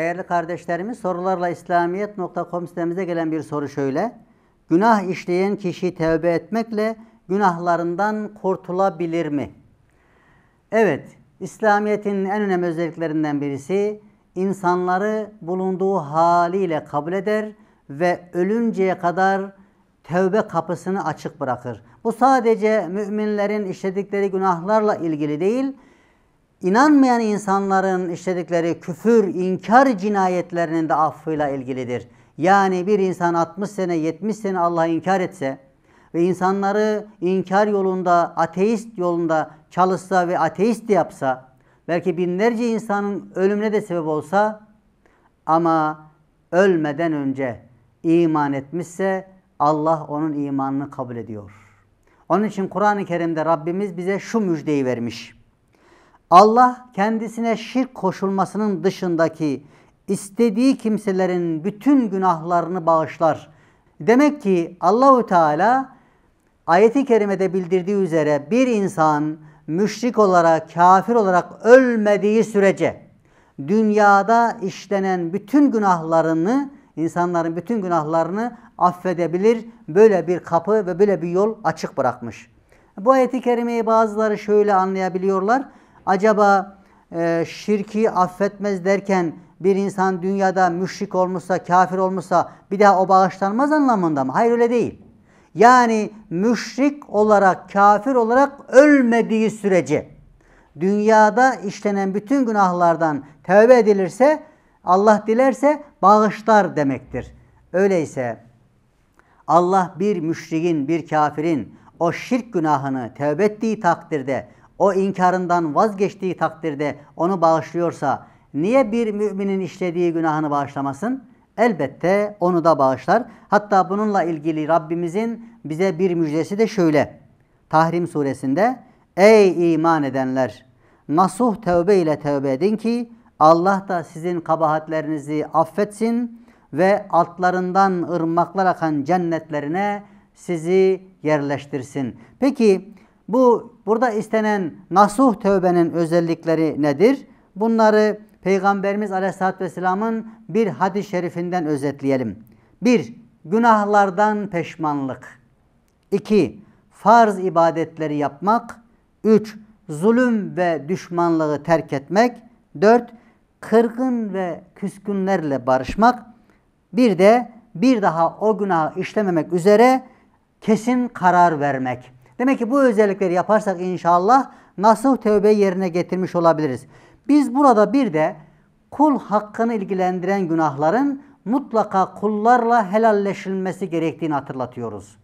Değerli kardeşlerimiz sorularla İslamiyet.com sitemize gelen bir soru şöyle. Günah işleyen kişi tevbe etmekle günahlarından kurtulabilir mi? Evet, İslamiyet'in en önemli özelliklerinden birisi insanları bulunduğu haliyle kabul eder ve ölünceye kadar tevbe kapısını açık bırakır. Bu sadece müminlerin işledikleri günahlarla ilgili değil, inanmayan insanların işledikleri küfür, inkar cinayetlerinin de affıyla ilgilidir. Yani bir insan 60 sene, 70 sene Allah'ı inkar etse ve insanları inkar yolunda, ateist yolunda çalışsa ve ateist yapsa, belki binlerce insanın ölümüne de sebep olsa ama ölmeden önce iman etmişse Allah onun imanını kabul ediyor. Onun için Kur'an-ı Kerim'de Rabbimiz bize şu müjdeyi vermiş. Allah kendisine şirk koşulmasının dışındaki istediği kimselerin bütün günahlarını bağışlar. Demek ki Allahu Teala ayeti kerimede bildirdiği üzere bir insan müşrik olarak, kafir olarak ölmediği sürece dünyada işlenen bütün günahlarını, insanların bütün günahlarını affedebilir. Böyle bir kapı ve böyle bir yol açık bırakmış. Bu ayeti kerimeyi bazıları şöyle anlayabiliyorlar. Acaba e, şirki affetmez derken bir insan dünyada müşrik olmuşsa, kafir olmuşsa bir daha o bağışlanmaz anlamında mı? Hayır öyle değil. Yani müşrik olarak, kafir olarak ölmediği sürece dünyada işlenen bütün günahlardan tövbe edilirse Allah dilerse bağışlar demektir. Öyleyse Allah bir müşrikin, bir kafirin o şirk günahını tövbe ettiği takdirde o inkarından vazgeçtiği takdirde onu bağışlıyorsa niye bir müminin işlediği günahını bağışlamasın? Elbette onu da bağışlar. Hatta bununla ilgili Rabbimizin bize bir müjdesi de şöyle. Tahrim suresinde Ey iman edenler! Nasuh tövbe ile tövbe edin ki Allah da sizin kabahatlerinizi affetsin ve altlarından ırmaklar akan cennetlerine sizi yerleştirsin. Peki bu burada istenen nasuh tövbenin özellikleri nedir? Bunları Peygamberimiz Aleyhisselatü Vesselam'ın bir hadis-i şerifinden özetleyelim. 1. Günahlardan peşmanlık. 2. Farz ibadetleri yapmak. 3. Zulüm ve düşmanlığı terk etmek. 4. Kırgın ve küskünlerle barışmak. Bir de bir daha o günahı işlememek üzere kesin karar vermek. Demek ki bu özellikleri yaparsak inşallah nasıl tövbe yerine getirmiş olabiliriz. Biz burada bir de kul hakkını ilgilendiren günahların mutlaka kullarla helalleşilmesi gerektiğini hatırlatıyoruz.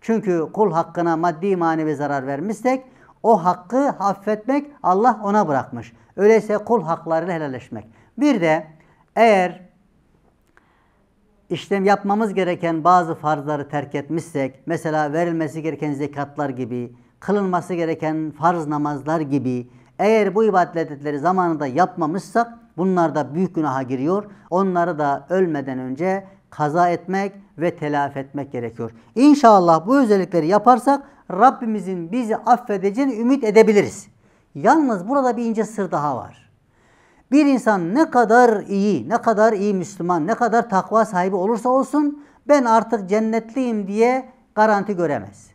Çünkü kul hakkına maddi manevi zarar vermişsek o hakkı affetmek Allah ona bırakmış. Öyleyse kul haklarıyla helalleşmek. Bir de eğer işlem yapmamız gereken bazı farzları terk etmişsek, mesela verilmesi gereken zekatlar gibi, kılınması gereken farz namazlar gibi, eğer bu ibadetleri zamanında yapmamışsak bunlar da büyük günaha giriyor. Onları da ölmeden önce kaza etmek ve telafi etmek gerekiyor. İnşallah bu özellikleri yaparsak Rabbimizin bizi affedeceğini ümit edebiliriz. Yalnız burada bir ince sır daha var. Bir insan ne kadar iyi, ne kadar iyi Müslüman, ne kadar takva sahibi olursa olsun ben artık cennetliyim diye garanti göremez.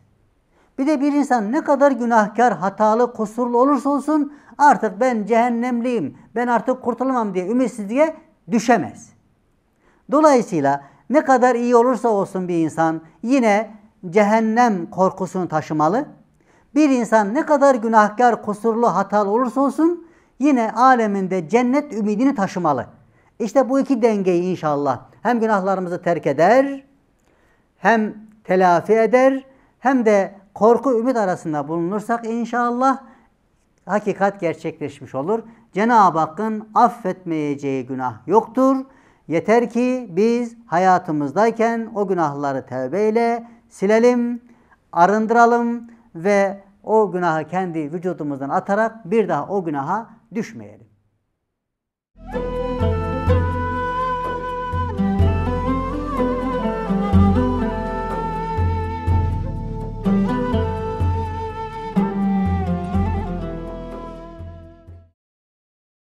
Bir de bir insan ne kadar günahkar, hatalı, kusurlu olursa olsun artık ben cehennemliyim, ben artık kurtulamam diye ümitsiz diye düşemez. Dolayısıyla ne kadar iyi olursa olsun bir insan yine cehennem korkusunu taşımalı. Bir insan ne kadar günahkar, kusurlu, hatalı olursa olsun yine aleminde cennet ümidini taşımalı. İşte bu iki dengeyi inşallah hem günahlarımızı terk eder, hem telafi eder, hem de korku ümit arasında bulunursak inşallah hakikat gerçekleşmiş olur. Cenab-ı Hakk'ın affetmeyeceği günah yoktur. Yeter ki biz hayatımızdayken o günahları tevbeyle silelim, arındıralım ve o günahı kendi vücudumuzdan atarak bir daha o günaha düşmeyelim. Müzik